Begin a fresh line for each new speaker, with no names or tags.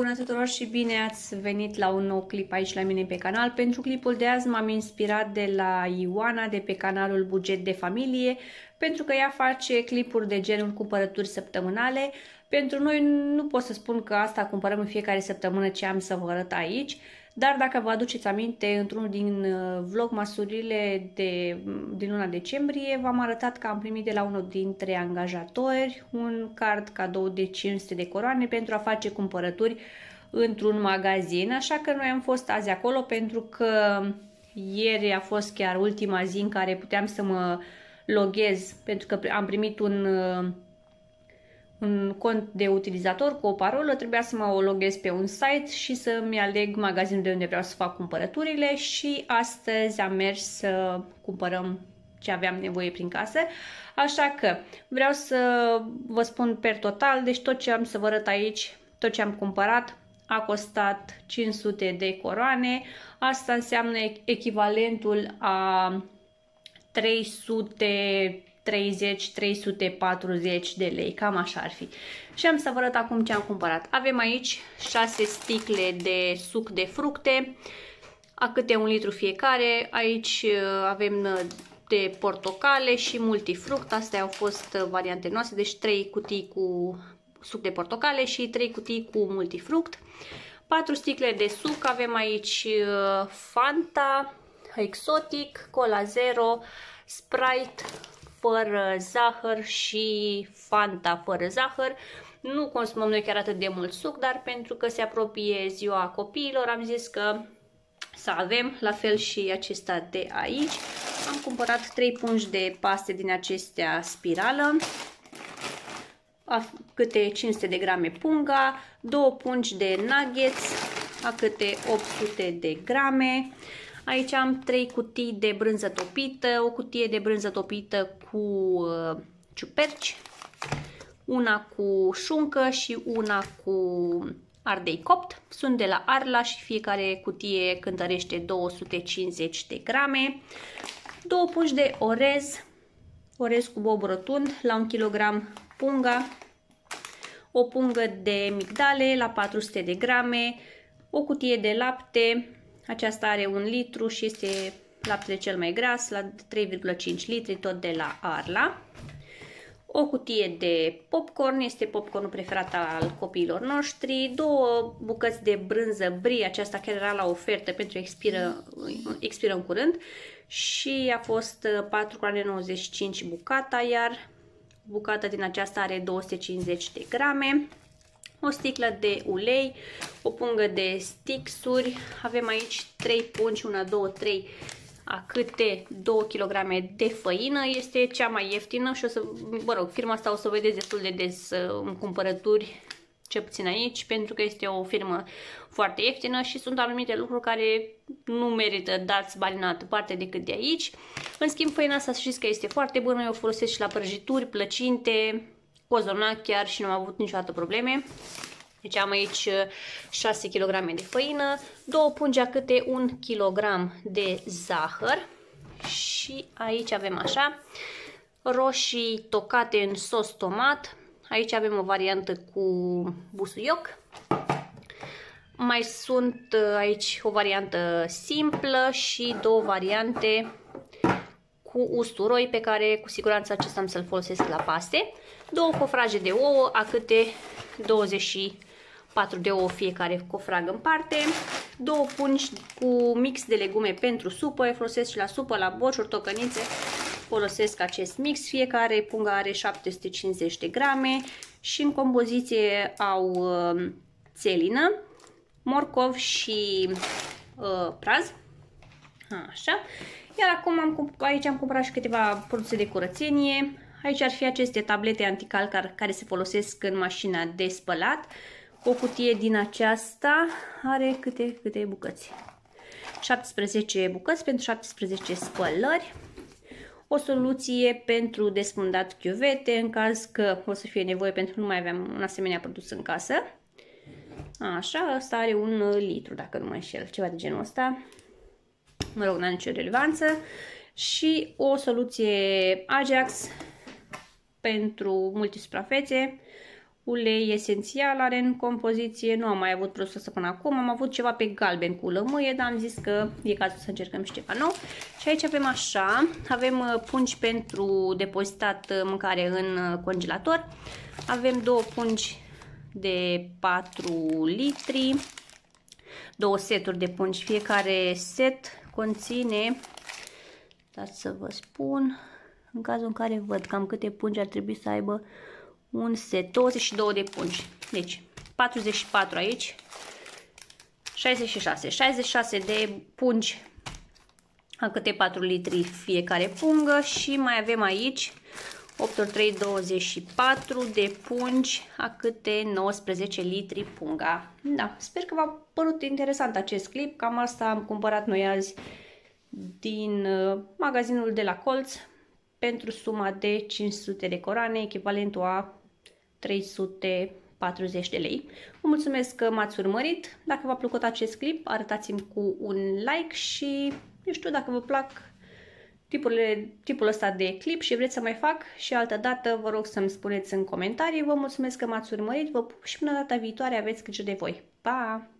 Bună tuturor și bine ați venit la un nou clip aici la mine pe canal. Pentru clipul de azi m-am inspirat de la Ioana de pe canalul Buget de Familie pentru că ea face clipuri de genul cumpărături săptămânale. Pentru noi nu pot să spun că asta cumpărăm în fiecare săptămână ce am să vă arăt aici, dar dacă vă aduceți aminte, într-unul din uh, vlogmasurile de, din luna decembrie, v-am arătat că am primit de la unul dintre angajatori un card cadou de 500 de coroane pentru a face cumpărături într-un magazin, așa că noi am fost azi acolo pentru că ieri a fost chiar ultima zi în care puteam să mă loghez pentru că am primit un uh, un cont de utilizator cu o parolă, trebuia să mă loghez pe un site și să-mi aleg magazinul de unde vreau să fac cumpărăturile și astăzi am mers să cumpărăm ce aveam nevoie prin casă. Așa că vreau să vă spun per total, deci tot ce am să vă arăt aici, tot ce am cumpărat, a costat 500 de coroane. Asta înseamnă echivalentul a 300 de lei, cam așa ar fi. Și am să vă arăt acum ce am cumpărat. Avem aici 6 sticle de suc de fructe, a câte un litru fiecare. Aici uh, avem uh, de portocale și multifruct, astea au fost uh, variante noastre, deci 3 cutii cu suc de portocale și 3 cutii cu multifruct. 4 sticle de suc, avem aici Fanta, Exotic, Cola Zero, Sprite, fără zahăr și Fanta fără zahăr. Nu consumăm noi chiar atât de mult suc, dar pentru că se apropie ziua copiilor, am zis că să avem, la fel și acesta de aici. Am cumpărat 3 pungi de paste din acestea spirală, a câte 500 de grame punga, 2 pungi de nuggets, a câte 800 de grame, Aici am 3 cutii de brânză topită, o cutie de brânză topită cu uh, ciuperci, una cu șuncă și una cu ardei copt. Sunt de la Arla și fiecare cutie cântărește 250 de grame. Două pungi de orez, orez cu bob rotund, la 1 kg punga, o pungă de migdale la 400 de grame, o cutie de lapte, aceasta are un litru și este laptele cel mai gras, la 3,5 litri, tot de la Arla. O cutie de popcorn, este popcornul preferat al copiilor noștri, două bucăți de brânză brie, aceasta chiar era la ofertă pentru expiră, expiră în curând și a fost 4,95 bucata, iar bucata din aceasta are 250 de grame o sticlă de ulei, o pungă de stixuri, avem aici 3 pungi, 1, 2, 3, a câte 2 kg de făină, este cea mai ieftină și o să, mă rog, firma asta o să vedeți destul de des uh, în cumpărături, ce puțin aici, pentru că este o firmă foarte ieftină și sunt anumite lucruri care nu merită dați bani în altă parte decât de aici. În schimb, făina asta știți că este foarte bună, eu o folosesc și la prăjituri, plăcinte, poți dona chiar și nu am avut niciodată probleme. Deci am aici 6 uh, kg de făină, 2 pungi câte 1 kg de zahăr și aici avem așa roșii tocate în sos tomat. Aici avem o variantă cu busuioc. Mai sunt uh, aici o variantă simplă și două variante cu usturoi pe care cu siguranță acesta am să-l folosesc la paste. Două cofrage de ouă, a câte 24 de ouă fiecare cofrag în parte. Două pungi cu mix de legume pentru supă, eu folosesc și la supă, la bociuri, tocănițe, folosesc acest mix. Fiecare pungă are 750 de grame și în compoziție au uh, țelină, morcov și uh, praz Așa. Iar acum am, aici am cumpărat și câteva produse de curățenie. Aici ar fi aceste tablete anticalcar care se folosesc în mașina de spălat. O cutie din aceasta are câte, câte bucăți? 17 bucăți pentru 17 spălări. O soluție pentru desfundat chiuvete în caz că o să fie nevoie pentru că nu mai aveam un asemenea produs în casă. Așa, ăsta are un litru, dacă nu mă înșel, ceva de genul ăsta mă rog, n-are nicio relevanță, și o soluție Ajax pentru multisuprafețe, ulei esențial are în compoziție, nu am mai avut produsul să până acum, am avut ceva pe galben cu lămâie, dar am zis că e cazul să încercăm și ceva nou. Și aici avem așa, avem uh, pungi pentru depozitat uh, mâncare în uh, congelator, avem două pungi de 4 litri, două seturi de pungi, fiecare set conține, dați să vă spun, în cazul în care văd cam câte pungi ar trebui să aibă un set, 22 de pungi. Deci, 44 aici, 66, 66 de pungi a câte 4 litri fiecare pungă și mai avem aici 8 x 3, 24 de pungi, a câte 19 litri punga. Da, sper că v-a părut interesant acest clip, cam asta am cumpărat noi azi din uh, magazinul de la colț pentru suma de 500 de corane, echivalentul a 340 de lei. Vă mulțumesc că m-ați urmărit, dacă v-a plăcut acest clip, arătați-mi cu un like și, eu știu, dacă vă plac tipurile, tipul ăsta de clip și vreți să mai fac și altă dată, vă rog să-mi spuneți în comentarii. Vă mulțumesc că m-ați urmărit vă pup și până data viitoare aveți grijă de voi. Pa!